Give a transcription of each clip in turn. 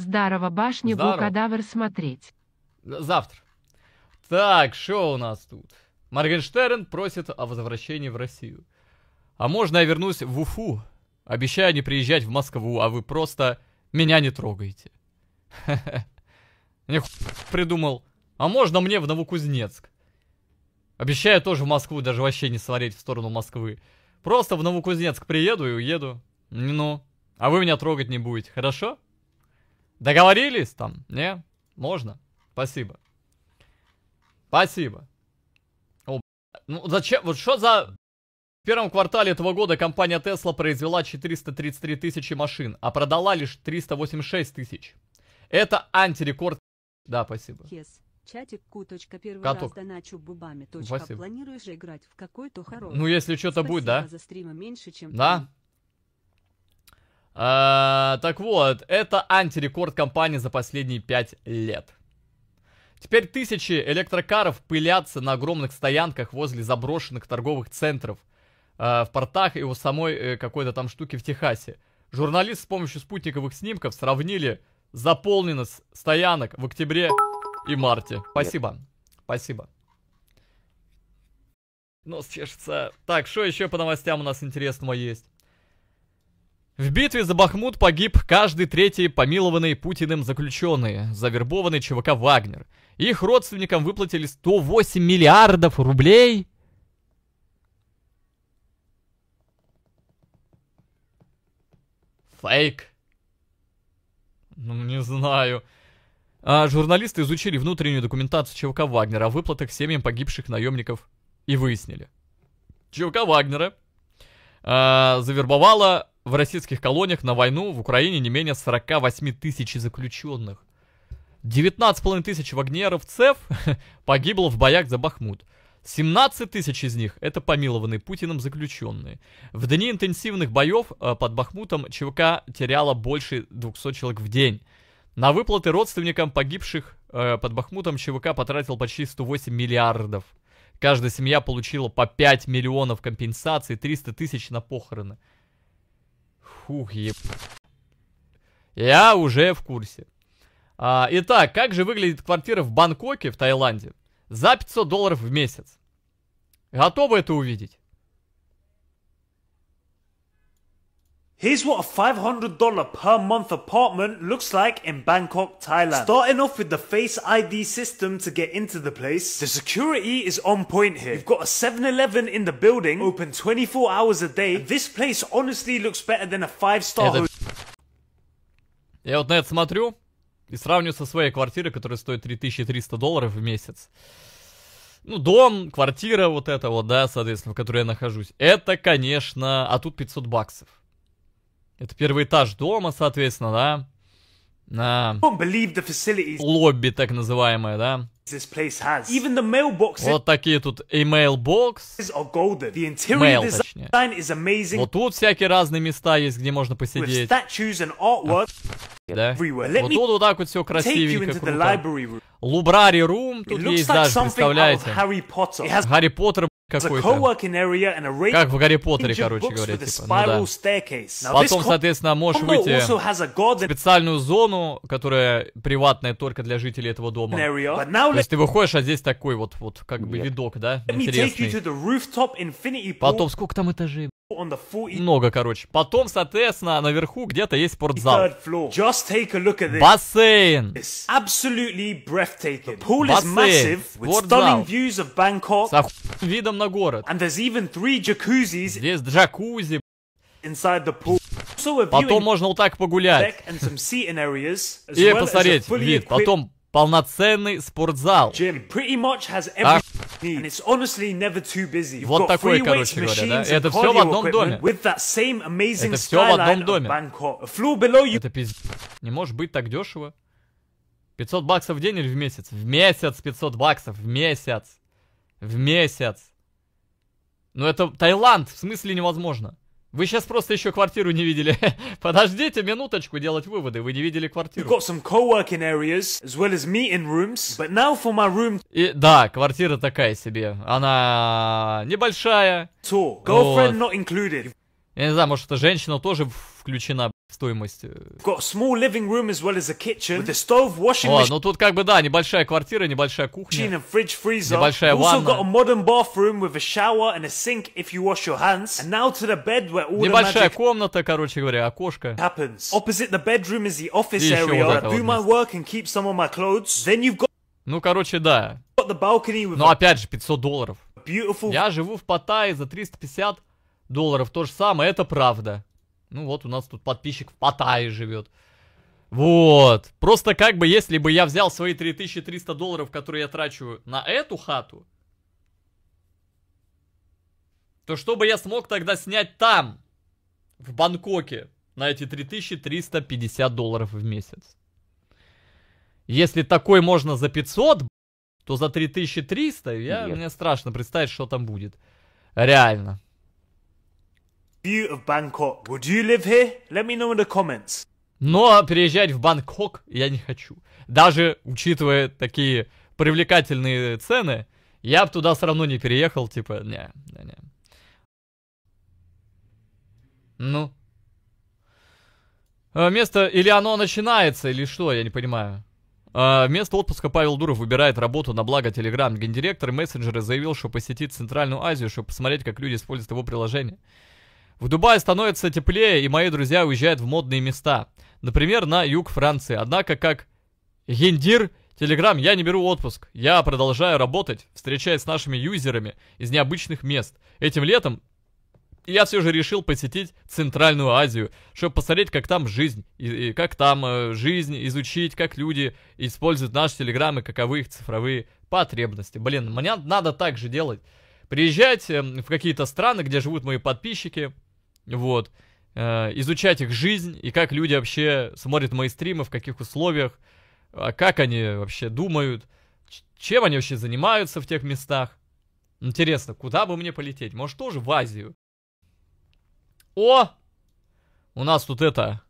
Здарова, башня Здорово. Гукадавр смотреть. Завтра. Так, что у нас тут? Моргенштерн просит о возвращении в Россию. А можно я вернусь в Уфу? Обещаю не приезжать в Москву, а вы просто меня не трогаете. Не придумал. А можно мне в Новокузнецк? Обещаю тоже в Москву даже вообще не смотреть в сторону Москвы. Просто в Новокузнецк приеду и уеду. Ну, а вы меня трогать не будете, хорошо? Договорились там? Не? Можно? Спасибо. Спасибо. О, ну зачем? Вот что за... В первом квартале этого года компания Tesla произвела 433 тысячи машин, а продала лишь 386 тысяч. Это антирекорд. Да, спасибо. Yes. Чатик ку. Первый Каток. раз доначу бубами. Точка. Спасибо. Планируешь играть в какой-то хороший. Ну, если что-то будет, да? За стрима меньше, чем да? А, так вот, это антирекорд компании за последние 5 лет. Теперь тысячи электрокаров пылятся на огромных стоянках возле заброшенных торговых центров э, в портах и у самой э, какой-то там штуки в Техасе. Журналисты с помощью спутниковых снимков сравнили заполненность стоянок в октябре и марте. Спасибо. Спасибо. Нос чешется. Так, что еще по новостям у нас интересного есть? В битве за Бахмут погиб каждый третий помилованный Путиным заключенный, завербованный ЧВК «Вагнер». Их родственникам выплатили 108 миллиардов рублей. Фейк. Ну, не знаю. А, журналисты изучили внутреннюю документацию ЧВК Вагнера о выплатах семьям погибших наемников и выяснили. ЧВК Вагнера а, завербовала в российских колониях на войну в Украине не менее 48 тысяч заключенных. 19,5 тысяч вагнеровцев погибло в боях за Бахмут. 17 тысяч из них это помилованные Путиным заключенные. В дни интенсивных боев э, под Бахмутом ЧВК теряла больше 200 человек в день. На выплаты родственникам погибших э, под Бахмутом ЧВК потратил почти 108 миллиардов. Каждая семья получила по 5 миллионов компенсаций, 300 тысяч на похороны. Фух, еб... Я уже в курсе. А, итак, как же выглядит квартира в Бангкоке, в Таиланде, за 500 долларов в месяц? Готовы это увидеть? Here's what a $500 per month apartment looks like in Bangkok, Thailand. Starting off with the Face ID system to get into the place. The security is on point here. You've got a 7-Eleven in the building, open 24 hours a day. This place honestly looks better than a 5-star это... Я вот на это смотрю и сравниваю со своей квартирой, которая стоит 3300 долларов в месяц. Ну, дом, квартира вот это вот, да, соответственно, в которой я нахожусь. Это, конечно... А тут 500 баксов. Это первый этаж дома, соответственно, да? На лобби, так называемое, да? Вот такие тут email бокс. Mail, точнее. Вот тут всякие разные места есть, где можно посидеть. А, да? Вот тут вот так вот все красивенько, круто. Лубрари рум, тут есть даже, представляете? Гарри Поттер, какой-то. Как в Гарри Поттере, короче говоря, типа. Ну, да. Потом, соответственно, можешь oh, выйти в специальную зону, которая приватная только для жителей этого дома. То есть ты выходишь, а здесь такой вот, вот как бы видок, да, интересный. Потом, сколько там этажей? E- Много, короче. Потом, соответственно, наверху где-то есть спортзал. Бассейн. Бассейн. Спортзал. С видом на город. Здесь джакузи. Потом можно вот так погулять. И посмотреть вид. Потом полноценный спортзал. Вот такой, короче говоря, да? Это все в одном доме. Это все в одном доме. Это пиздец. Не может быть так дешево. 500 баксов в день или в месяц? В месяц 500 баксов, в месяц. В месяц. Ну это Таиланд, в смысле невозможно. Вы сейчас просто еще квартиру не видели. Подождите минуточку делать выводы. Вы не видели квартиру. И да, квартира такая себе. Она небольшая. вот. Я не знаю, может, это женщина тоже включена стоимость. small living room as well as a kitchen with a stove, washing О, ну тут как бы да, небольшая квартира, небольшая кухня, fridge, freezer. небольшая ванна. Also got a modern bathroom with a shower and a sink if you wash your hands. And now to the bed where all небольшая the magic комната, короче говоря, окошко. Happens. Opposite the bedroom is the office И area. Вот do вот my work and keep some of my clothes. Then you've got. Ну короче да. Got the balcony with Но опять же 500 долларов. Beautiful. Я живу в Паттайе за 350 долларов, то же самое, это правда. Ну вот у нас тут подписчик в Паттайе живет. Вот. Просто как бы, если бы я взял свои 3300 долларов, которые я трачу на эту хату, то что бы я смог тогда снять там, в Бангкоке, на эти 3350 долларов в месяц? Если такой можно за 500, то за 3300 я, Нет. мне страшно представить, что там будет. Реально view of Bangkok. Would you live here? Let me know in the comments. Но ну, а переезжать в Бангкок я не хочу. Даже учитывая такие привлекательные цены, я бы туда все равно не переехал, типа, не, не, не. Ну. А, место, или оно начинается, или что, я не понимаю. Вместо а, отпуска Павел Дуров выбирает работу на благо Телеграм. Гендиректор мессенджера заявил, что посетит Центральную Азию, чтобы посмотреть, как люди используют его приложение. В Дубае становится теплее, и мои друзья уезжают в модные места. Например, на юг Франции. Однако, как гендир, телеграм, я не беру отпуск. Я продолжаю работать, встречаясь с нашими юзерами из необычных мест. Этим летом я все же решил посетить Центральную Азию, чтобы посмотреть, как там жизнь, и, и как там э, жизнь, изучить, как люди используют наши телеграммы, каковы их цифровые потребности. Блин, мне надо так же делать. Приезжать э, в какие-то страны, где живут мои подписчики, вот, э, изучать их жизнь и как люди вообще смотрят мои стримы, в каких условиях, а как они вообще думают, чем они вообще занимаются в тех местах. Интересно, куда бы мне полететь? Может, тоже в Азию? О! У нас тут это...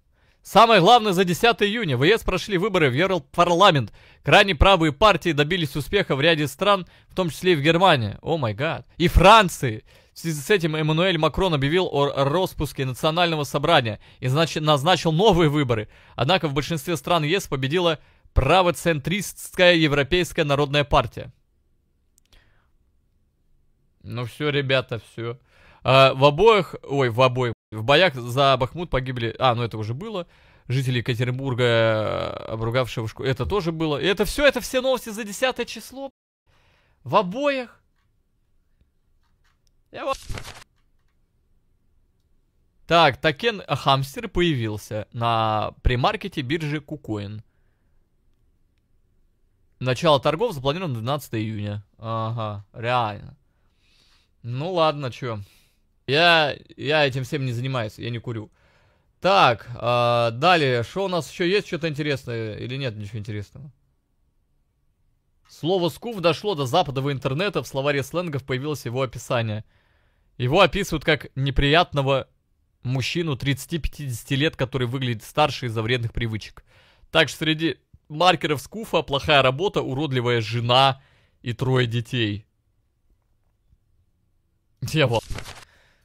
Самое главное, за 10 июня в ЕС прошли выборы в Европарламент. Крайне правые партии добились успеха в ряде стран, в том числе и в Германии. О май гад. И Франции. В связи с этим Эммануэль Макрон объявил о распуске национального собрания и назначил новые выборы. Однако в большинстве стран ЕС победила правоцентристская Европейская народная партия. Ну все, ребята, все. А, в обоих, ой, в обоих, в боях за Бахмут погибли, а, ну это уже было, жители Екатеринбурга, обругавшего школу, это тоже было. И это все, это все новости за 10 число. В обоих его... Так, токен э, Хамстер появился на премаркете биржи Кукоин. Начало торгов запланировано 12 июня. Ага, реально. Ну ладно, чё. Я, я этим всем не занимаюсь, я не курю. Так, э, далее, что у нас еще есть что-то интересное или нет ничего интересного? Слово «скуф» дошло до западного интернета, в словаре сленгов появилось его описание – его описывают как неприятного мужчину 30-50 лет, который выглядит старше из-за вредных привычек. Также среди маркеров Скуфа плохая работа, уродливая жена и трое детей. Дьявол.